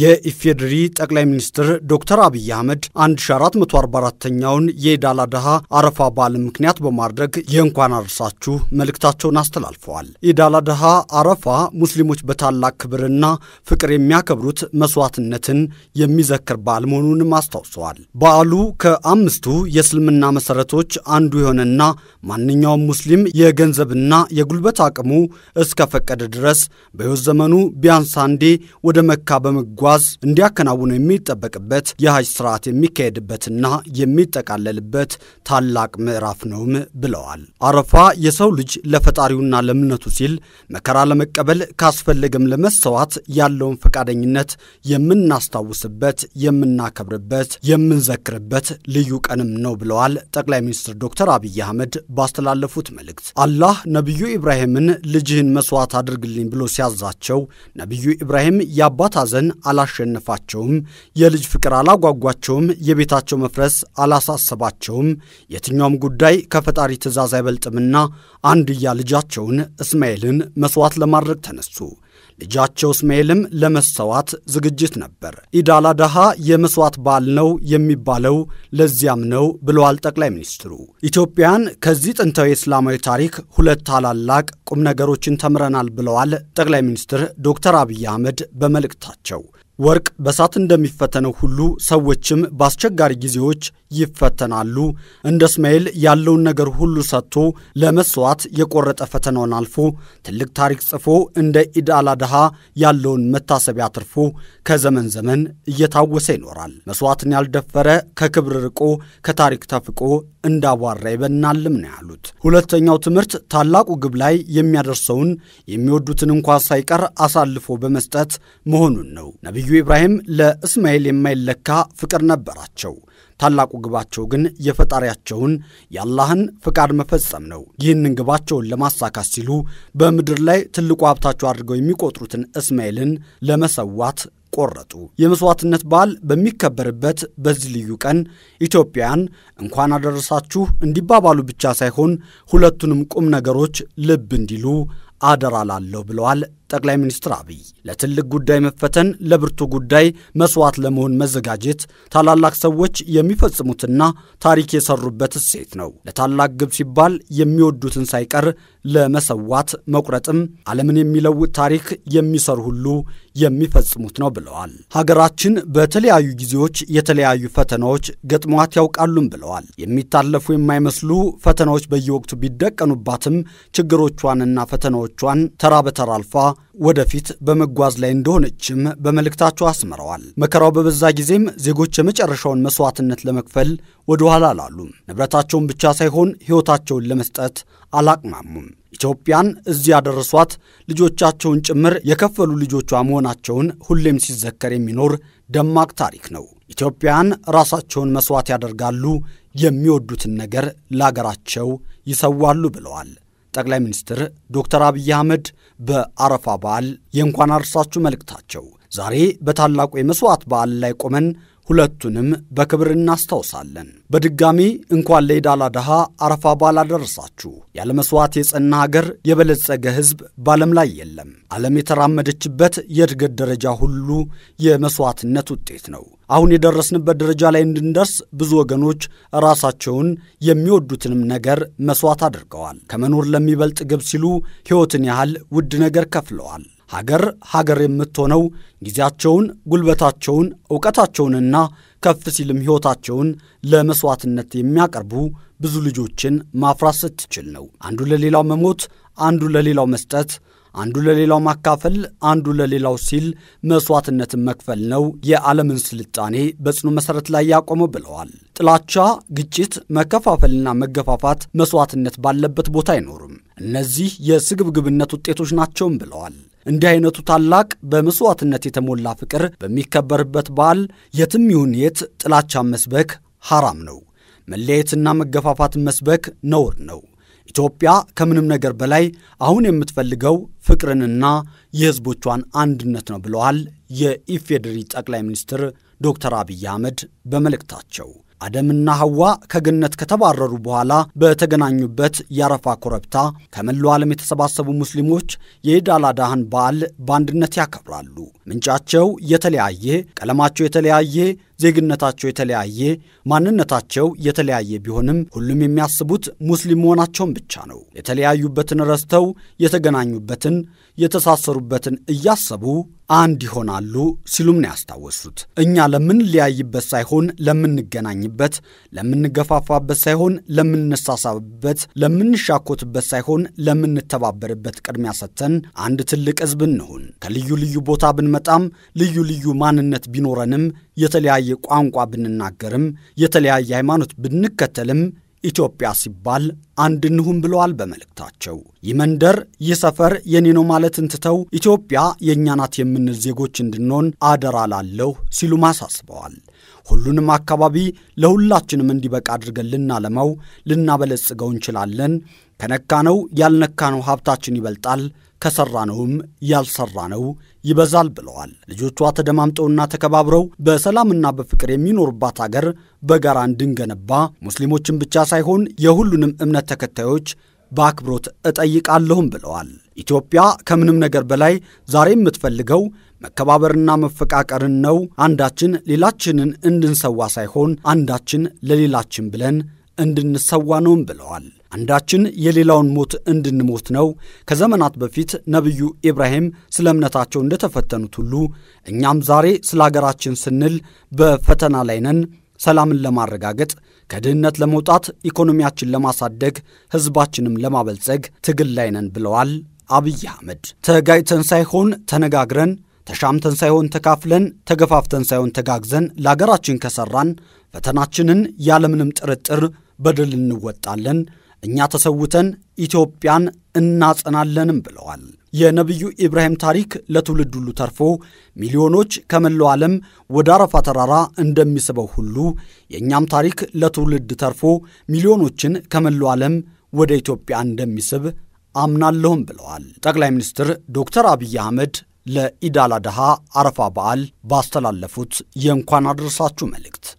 የኢፌዴሪ ጠቅላይ ሚኒስትር ዶክተር አብይ አህመድ 1444ኛውን የዳላ ድሃ አረፋ በዓል ምክንያት በማድረግ የእንኳን አደረሳችሁ መልእክታቸውን አስተላልፈዋል። ኢዳላ ድሃ አረፋ ሙስሊሞች በታላቅ ክብርና ፍቅር የሚያከብሩት መስዋዕትነትን የሚዘክር በዓል መሆኑንም አስታውሰዋል። በዓሉ ከአምስቱ የእስልምና መሠረቶች አንዱ የሆነና ማንኛውም ሙስሊም የገንዘብና የጉልበት አቅሙ እስከፈቀደ ድረስ በሕይወት ዘመኑ ቢያንስ አንዴ ወደ መካ በመጓ እንዲጓዝ እንዲያከናውኑ የሚጠበቅበት የሀጅ ስርዓት የሚካሄድበትና የሚጠቃለልበት ታላቅ ምዕራፍ ነውም ብለዋል። አረፋ የሰው ልጅ ለፈጣሪውና ለእምነቱ ሲል መከራ ለመቀበል ካስፈለገም ለመሰዋት ያለውን ፈቃደኝነት የምናስታውስበት፣ የምናከብርበት፣ የምንዘክርበት ልዩ ቀንም ነው ብለዋል ጠቅላይ ሚኒስትር ዶክተር አብይ አህመድ ባስተላለፉት መልእክት። አላህ ነቢዩ ኢብራሂምን ልጅህን መስዋዕት አድርግልኝ ብሎ ሲያዛቸው ነቢዩ ኢብራሂም የአባት ሐዘን አላሸነፋቸውም፣ የልጅ ፍቅር አላጓጓቸውም፣ የቤታቸው መፍረስ አላሳሰባቸውም፣ የትኛውም ጉዳይ ከፈጣሪ ትእዛዝ አይበልጥምና አንድያ ልጃቸውን እስማኤልን መሥዋዕት ለማድረግ ተነሱ። ልጃቸው እስማኤልም ለመሰዋት ዝግጅት ነበር። ኢዳላ ዳሃ የመሥዋዕት በዓል ነው የሚባለው ለዚያም ነው ብለዋል ጠቅላይ ሚኒስትሩ። ኢትዮጵያን ከዚህ ጥንታዊ እስላማዊ ታሪክ ሁለት ታላላቅ ቁም ነገሮችን ተምረናል ብለዋል ጠቅላይ ሚኒስትር ዶክተር አብይ አህመድ በመልእክታቸው ወርቅ በእሳት እንደሚፈተነው ሁሉ ሰዎችም በአስቸጋሪ ጊዜዎች ይፈተናሉ። እንደ እስማኤል ያለውን ነገር ሁሉ ሰጥቶ ለመስዋዕት የቆረጠ ፈተናውን አልፎ ትልቅ ታሪክ ጽፎ እንደ ኢድ አል አድሃ ያለውን መታሰቢያ አትርፎ ከዘመን ዘመን እየታወሰ ይኖራል። መስዋዕትን ያልደፈረ ከክብር ርቆ ከታሪክ ተፍቆ እንዳቧራ ይበናልም ነው ያሉት። ሁለተኛው ትምህርት ታላቁ ግብ ላይ የሚያደርሰውን የሚወዱትን እንኳን ሳይቀር አሳልፎ በመስጠት መሆኑን ነው ነቢዩ ነቢዩ ኢብራሂም ለእስማኤል የማይለካ ፍቅር ነበራቸው። ታላቁ ግባቸው ግን የፈጣሪያቸውን የአላህን ፍቃድ መፈጸም ነው። ይህንን ግባቸውን ለማሳካት ሲሉ በምድር ላይ ትልቁ ሀብታቸው አድርገው የሚቆጥሩትን እስማኤልን ለመሰዋት ቆረጡ። የመሥዋዕትነት በዓል በሚከበርበት በዚህ ልዩ ቀን ኢትዮጵያን እንኳን አደረሳችሁ እንዲባባሉ ብቻ ሳይሆን ሁለቱንም ቁም ነገሮች ልብ እንዲሉ አደራ ላለሁ ብለዋል ጠቅላይ ሚኒስትር አብይ ለትልቅ ጉዳይ መፈተን፣ ለብርቱ ጉዳይ መስዋዕት ለመሆን መዘጋጀት ታላላቅ ሰዎች የሚፈጽሙትና ታሪክ የሰሩበት እሴት ነው። ለታላቅ ግብ ሲባል የሚወዱትን ሳይቀር ለመሰዋት መቁረጥም ዓለምን የሚለውጥ ታሪክ የሚሰሩ ሁሉ የሚፈጽሙት ነው ብለዋል። ሀገራችን በተለያዩ ጊዜዎች የተለያዩ ፈተናዎች ገጥሟት ያውቃሉም ብለዋል። የሚታለፉ የማይመስሉ ፈተናዎች በየወቅቱ ቢደቀኑባትም ችግሮቿንና ፈተናዎቿን ተራ በተራ አልፋ ወደፊት በመጓዝ ላይ እንደሆነችም በመልእክታቸው አስምረዋል። መከራው በበዛ ጊዜም ዜጎች የመጨረሻውን መስዋዕትነት ለመክፈል ወደ ኋላ አላሉም። ንብረታቸውን ብቻ ሳይሆን ሕይወታቸውን ለመስጠት አላቅማሙም። ኢትዮጵያን እዚህ ያደረሷት ልጆቻቸውን ጭምር የከፈሉ ልጆቿ መሆናቸውን ሁሌም ሲዘከር የሚኖር ደማቅ ታሪክ ነው። ኢትዮጵያን ራሳቸውን መስዋዕት ያደርጋሉ፣ የሚወዱትን ነገር ለአገራቸው ይሰዋሉ ብለዋል። ጠቅላይ ሚኒስትር ዶክተር አብይ አህመድ በአረፋ በዓል የእንኳን አርሳችሁ መልእክታቸው ዛሬ በታላቁ የመስዋዕት በዓል ላይ ቆመን ሁለቱንም በክብር እናስታውሳለን። በድጋሚ እንኳን ለኢድ አልአድሃ አረፋ በዓል አደረሳችሁ። ያለ መስዋዕት የጸና ሀገር፣ የበለጸገ ህዝብ በዓለም ላይ የለም። ዓለም የተራመደችበት የእድገት ደረጃ ሁሉ የመስዋዕትነት ውጤት ነው። አሁን የደረስንበት ደረጃ ላይ እንድንደርስ ብዙ ወገኖች ራሳቸውን የሚወዱትንም ነገር መስዋዕት አድርገዋል። ከመኖር ለሚበልጥ ግብ ሲሉ ሕይወትን ያህል ውድ ነገር ከፍለዋል። ሀገር ሀገር የምትሆነው ጊዜያቸውን፣ ጉልበታቸውን፣ እውቀታቸውንና ከፍ ሲልም ሕይወታቸውን ለመሥዋዕትነት የሚያቀርቡ ብዙ ልጆችን ማፍራት ስትችል ነው። አንዱ ለሌላው መሞት፣ አንዱ ለሌላው መስጠት፣ አንዱ ለሌላው ማካፈል፣ አንዱ ለሌላው ሲል መሥዋዕትነትን መክፈል ነው የዓለምን ስልጣኔ በጽኑ መሠረት ላይ ያቆመ ብለዋል። ጥላቻ፣ ግጭት፣ መከፋፈልና መገፋፋት መሥዋዕትነት ባለበት ቦታ አይኖርም። እነዚህ የስግብግብነት ውጤቶች ናቸውም ብለዋል። እንዲህ አይነቱ ታላቅ በመሥዋዕትነት የተሞላ ፍቅር በሚከበርበት በዓል የትም ይሁን የት ጥላቻን መስበክ ሐራም ነው። መለየትና መገፋፋትን መስበክ ነውር ነው። ኢትዮጵያ ከምንም ነገር በላይ አሁን የምትፈልገው ፍቅርንና የሕዝቦቿን አንድነት ነው ብለዋል የኢፌዴሪ ጠቅላይ ሚኒስትር ዶክተር አብይ አህመድ በመልእክታቸው አደምና ሐዋ ከገነት ከተባረሩ በኋላ በተገናኙበት የአረፋ ኮረብታ ከመላው ዓለም የተሰባሰቡ ሙስሊሞች የኢድ አል አድሃን በዓል በአንድነት ያከብራሉ። ምንጫቸው የተለያየ፣ ቀለማቸው የተለያየ፣ ዜግነታቸው የተለያየ፣ ማንነታቸው የተለያየ ቢሆንም ሁሉም የሚያስቡት ሙስሊም መሆናቸውን ብቻ ነው። የተለያዩበትን ረስተው የተገናኙበትን የተሳሰሩበትን እያሰቡ አንድ ይሆናሉ ሲሉም ነው ያስታወሱት። እኛ ለምንለያይበት ሳይሆን ለምንገናኝበት፣ ለምንገፋፋበት ሳይሆን ለምንነሳሳብበት፣ ለምንሻኮትበት ሳይሆን ለምንተባበርበት ቅድሚያ ሰጥተን አንድ ትልቅ ሕዝብ እንሁን። ከልዩ ልዩ ቦታ ብንመጣም ልዩ ልዩ ማንነት ቢኖረንም የተለያየ ቋንቋ ብንናገርም የተለያየ ሃይማኖት ብንከተልም ኢትዮጵያ ሲባል አንድ እንሁን ብለዋል በመልእክታቸው። ይህ መንደር፣ ይህ ሰፈር የኔ ነው ማለትን ትተው ኢትዮጵያ የእኛ ናት የምንል ዜጎች እንድንሆን አደራ ላለሁ ሲሉ አሳስበዋል። ሁሉንም አካባቢ ለሁላችንም እንዲበቃ አድርገን ልናለማው፣ ልናበለጽገው እንችላለን። ከነካነው ያልነካነው ሀብታችን ይበልጣል ከሰራነውም ያልሰራነው ይበዛል ብለዋል። ልጆቿ ተደማምጠውና ተከባብረው በሰላምና በፍቅር የሚኖሩባት አገር በጋራ እንድንገነባ ሙስሊሞችን ብቻ ሳይሆን የሁሉንም እምነት ተከታዮች በአክብሮት እጠይቃለሁም ብለዋል። ኢትዮጵያ ከምንም ነገር በላይ ዛሬ የምትፈልገው መከባበርና መፈቃቀርን ነው። አንዳችን ሌላችንን እንድንሰዋ ሳይሆን አንዳችን ለሌላችን ብለን እንድንሰዋ ነውም ብለዋል። አንዳችን የሌላውን ሞት እንድንሞት ነው። ከዘመናት በፊት ነቢዩ ኢብራሂም ስለ እምነታቸው እንደተፈተኑት ሁሉ እኛም ዛሬ ስለ አገራችን ስንል በፈተና ላይ ነን። ሰላምን ለማረጋገጥ ከድህነት ለመውጣት ኢኮኖሚያችን ለማሳደግ ሕዝባችንም ለማበልጸግ ትግል ላይ ነን ብለዋል አብይ አህመድ። ተጋጭተን ሳይሆን ተነጋግረን ተሻምተን ሳይሆን ተካፍለን ተገፋፍተን ሳይሆን ተጋግዘን ለአገራችን ከሠራን ፈተናችንን ያለምንም ጥርጥር በድል እንወጣለን። እኛ ተሰውተን ኢትዮጵያን እናጸናለንም ብለዋል። የነቢዩ ኢብራሂም ታሪክ ለትውልድ ሁሉ ተርፎ ሚሊዮኖች ከመላው ዓለም ወደ አረፋ ተራራ እንደሚስበው ሁሉ የእኛም ታሪክ ለትውልድ ተርፎ ሚሊዮኖችን ከመላው ዓለም ወደ ኢትዮጵያ እንደሚስብ አምናለሁም ብለዋል። ጠቅላይ ሚኒስትር ዶክተር አብይ አህመድ ለኢድ አል አድሃ አረፋ በዓል ባስተላለፉት የእንኳን አደረሳችሁ መልእክት